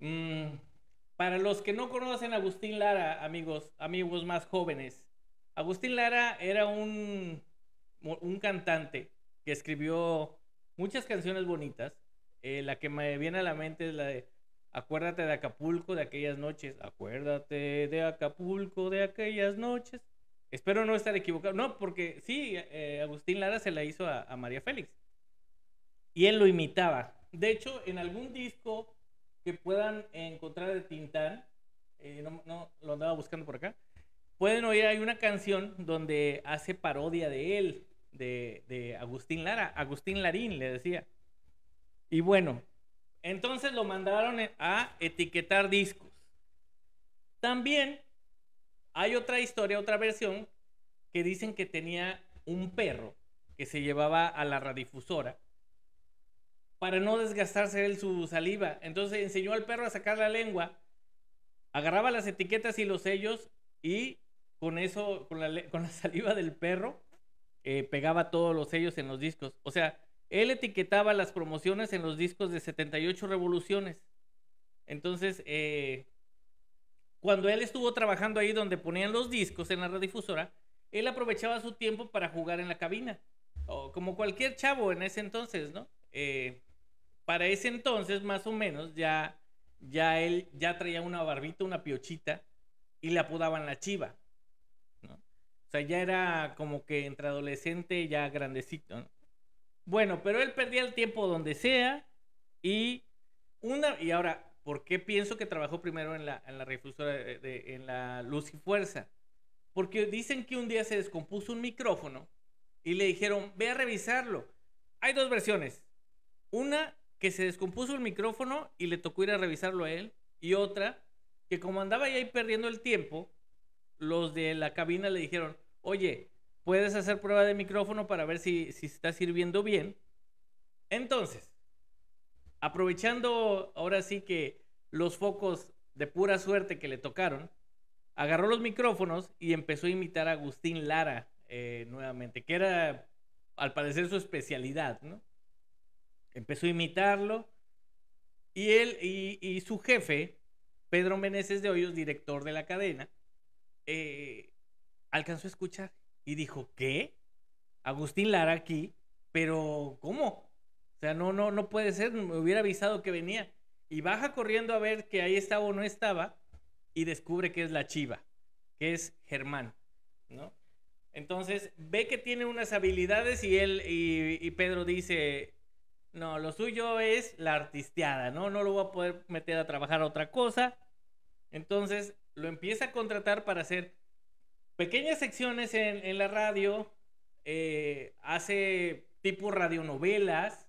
Mm, para los que no conocen a Agustín Lara, amigos, amigos más jóvenes, Agustín Lara era un, un cantante que escribió muchas canciones bonitas. Eh, la que me viene a la mente es la de Acuérdate de Acapulco de aquellas noches. Acuérdate de Acapulco de aquellas noches. Espero no estar equivocado. No, porque sí, eh, Agustín Lara se la hizo a, a María Félix. Y él lo imitaba. De hecho, en algún disco que puedan encontrar de Tintán, eh, no, lo andaba buscando por acá, pueden oír, hay una canción donde hace parodia de él, de, de Agustín Lara, Agustín Larín le decía. Y bueno, entonces lo mandaron a etiquetar discos. También hay otra historia, otra versión, que dicen que tenía un perro que se llevaba a la radifusora para no desgastarse él su saliva. Entonces enseñó al perro a sacar la lengua, agarraba las etiquetas y los sellos y con eso, con la, saliva del perro, eh, pegaba todos los sellos en los discos. O sea, él etiquetaba las promociones en los discos de 78 revoluciones. Entonces, eh, cuando él estuvo trabajando ahí donde ponían los discos en la radiodifusora, él aprovechaba su tiempo para jugar en la cabina. O como cualquier chavo en ese entonces, ¿no? Eh, para ese entonces, más o menos, ya, ya él ya traía una barbita, una piochita, y le apodaban la chiva. ¿no? O sea, ya era como que entre adolescente, ya grandecito. Bueno, pero él perdía el tiempo donde sea, y una, y ahora, ¿por qué pienso que trabajó primero en la, en en la luz y fuerza? Porque dicen que un día se descompuso un micrófono y le dijeron, ve a revisarlo. Hay dos versiones. Una que se descompuso el micrófono y le tocó ir a revisarlo a él. Y otra, que como andaba ahí perdiendo el tiempo, los de la cabina le dijeron, oye, puedes hacer prueba de micrófono para ver si, si está sirviendo bien. Entonces, aprovechando ahora sí que los focos de pura suerte que le tocaron, agarró los micrófonos y empezó a imitar a Agustín Lara eh, nuevamente, que era al parecer su especialidad, ¿no? empezó a imitarlo. Y él y, su jefe, Pedro Meneses de Hoyos, director de la cadena, eh, alcanzó a escuchar y dijo, ¿qué? Agustín Lara aquí, pero ¿cómo? O sea, no, no, no puede ser, me hubiera avisado que venía. Y baja corriendo a ver que ahí estaba o no estaba y descubre que es la chiva, que es Germán, ¿no? Entonces ve que tiene unas habilidades y él y, y Pedro dice, no, lo suyo es la artisteada, ¿no? No lo voy a poder meter a trabajar otra cosa. Entonces lo empieza a contratar para hacer pequeñas secciones en, la radio, eh, hace tipo radionovelas,